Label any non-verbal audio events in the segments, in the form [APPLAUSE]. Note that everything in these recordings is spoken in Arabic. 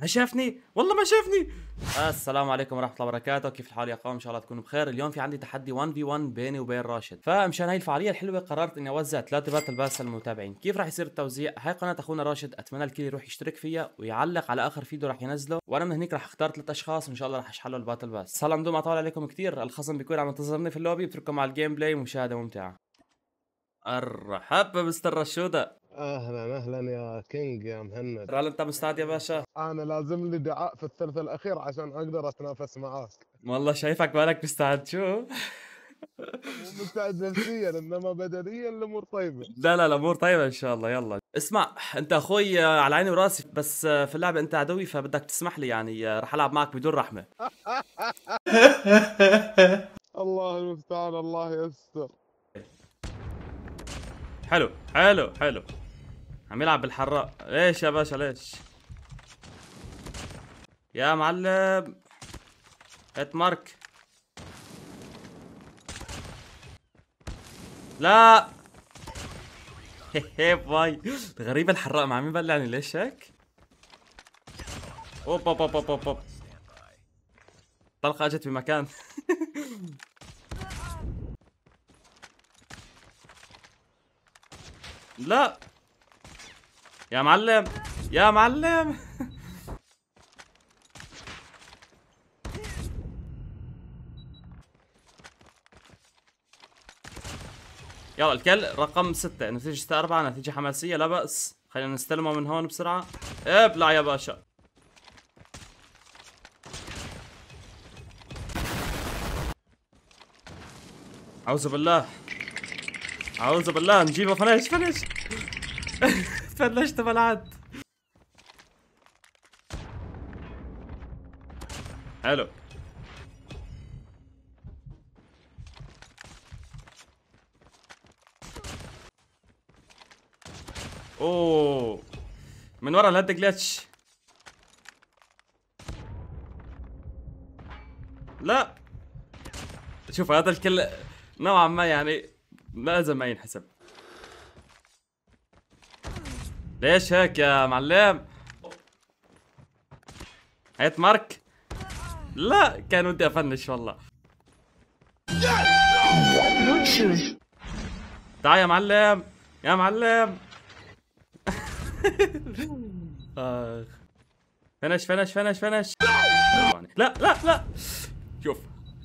ما شافني والله ما شافني السلام عليكم ورحمه الله وبركاته كيف الحال يا قوم ان شاء الله تكونوا بخير اليوم في عندي تحدي 1 في 1 بيني وبين راشد فمشان هاي الفعاليه الحلوه قررت اني اوزع ثلاثه باتل باس للمتابعين كيف راح يصير التوزيع هاي قناه اخونا راشد اتمنى الكل يروح يشترك فيها ويعلق على اخر فيديو راح ينزله وانا من هنيك راح اختار ثلاث اشخاص وان شاء الله راح اشحله الباتل باس صار بدون ما اطول عليكم كثير الخصم بيكون عم ينتظرني في اللوبي بترككم على الجيم بلاي مشاهده ممتعه ارحب مستر رشوده اهلا اهلا يا كينج يا مهند هل انت مستعد يا باشا انا لازم لي دعاء في الثلث الاخير عشان اقدر اتنافس معاك والله شايفك بالك مستعد شو مستعد نفسيا انما بدنيا الامور طيبه لا لا الامور طيبه ان شاء الله يلا اسمع انت اخوي آه، على عيني وراسي بس آه، في اللعبه انت عدوي فبدك تسمح لي يعني آه، رح العب معك بدون رحمه [LAUGHS] الله المستعان الله يستر حلو حلو حلو عم يلعب بالحراق ليش يا باشا ليش يا معلم هات مارك لا [LAUGHS] هي باي غريب الحراق مع مين بلعني ليش هيك؟ اوب اوب اوب اوب اوب طلقة اجت بمكان [LAUGHS] لا يا معلم يا معلم يلا الكل رقم ستة نتيجة أربعة نتيجة حماسية لا بأس خلينا نستلمه من هون بسرعة ابلع يا باشا أعوذ بالله اعوذ بالله نجيبها فلاش فلاش [LAUGHS] فنشت بلعت حلو اوه من ورا الهيد جلتش لا شوف هذا الكل نوعا ما يعني لازم ما ينحسب ليش هيك يا معلم هيت مارك لا كان ودي افنش والله تعال يا معلم يا معلم اخ فنش فنش فنش فنش لا لا لا شوف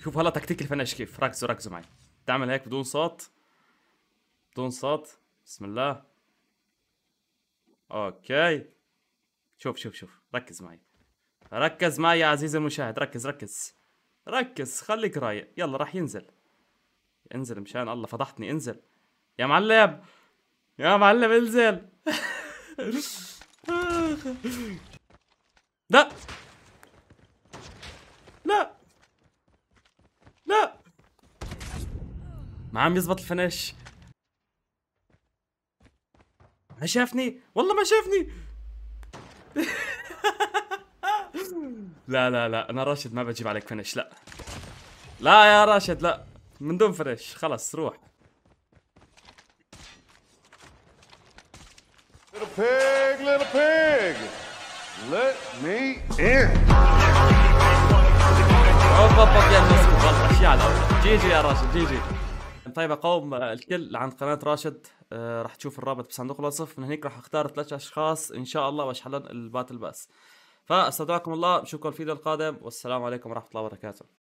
شوف هلا تكتيك الفنش كيف ركزوا ركزوا معي تعمل هيك بدون صوت بدون صوت بسم الله اوكي شوف شوف شوف ركز معي ركز معي يا عزيزي المشاهد ركز ركز ركز خليك رايق يلا راح ينزل انزل مشان الله فضحتني انزل يا معلم يا معلم انزل [LAUGHS] لا لا لا ما عم يزبط الفنش ما شافني والله ما شافني لا لا لا انا راشد ما بجيب عليك فنش لا لا يا راشد لا من دون فنش خلاص روح يا جي جي يا راشد جي جي. طيب اقوم الكل عند قناه راشد آه، راح تشوف الرابط بصندوق الوصف من هناك راح اختار ثلاث اشخاص ان شاء الله واشحن الباتل باس فاستودعكم الله بشوفكم الفيديو القادم والسلام عليكم ورحمه الله وبركاته